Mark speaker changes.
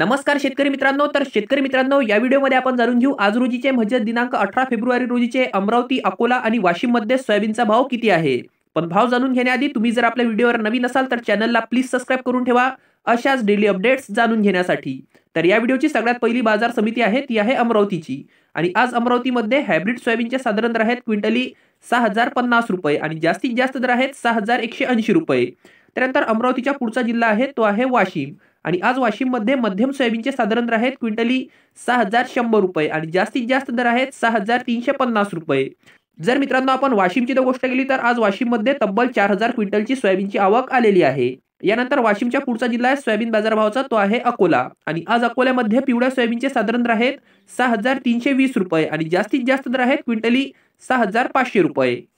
Speaker 1: नमस्कार शेतकरी मित्रांनो तर शेतकरी मित्रांनो या व्हिडिओमध्ये आपण जाणून घेऊ आज रोजीचे म्हणजे दिनांक अठरा फेब्रुवारी रोजीचे अमरावती अकोला आणि वाशिम मध्ये सोयाबीनचा भाव किती आहे पण भाव जाणून घेण्याआधी तुम्ही जर आपल्या व्हिडिओवर नवीन असाल तर चॅनलला प्लीज सबस्क्राईब करून ठेवा अशाच डेली अपडेट्स जाणून घेण्यासाठी तर या व्हिडिओची सगळ्यात पहिली बाजार समिती आहे ती आहे अमरावतीची आणि आज अमरावतीमध्ये हायब्रिड सोयाबीनचे साधारण दर आहेत क्विंटली सहा हजार पन्नास रुपये आणि जास्तीत जास्त दर आहेत सहा हजार एकशे ऐंशी रुपये त्यानंतर अमरावतीचा पुढचा जिल्हा आहे तो आहे वाशिम आणि आज वाशिममध्ये मध्यम सोयाबीनचे साधारण दर आहेत क्विंटली सहा हजार शंभर रुपये आणि जास्तीत जास्त दर आहेत सहा हजार तीनशे पन्नास रुपये जर मित्रांनो आपण वाशिमची जर गोष्ट केली तर आज वाशिममध्ये तब्बल चार हजार क्विंटलची सोयाबीनची आवक आलेली आहे यानंतर वाशिमच्या पुढचा जिल्हा आहे सोयाबीन बाजारभावाचा तो आहे अकोला आणि आज अकोल्यामध्ये पिवळ्या सोयाबीनचे साधारण दर आहेत सहा हजार तीनशे वीस रुपये आणि जास्तीत जास्त दर आहेत क्विंटली सहा हजार पाचशे रुपये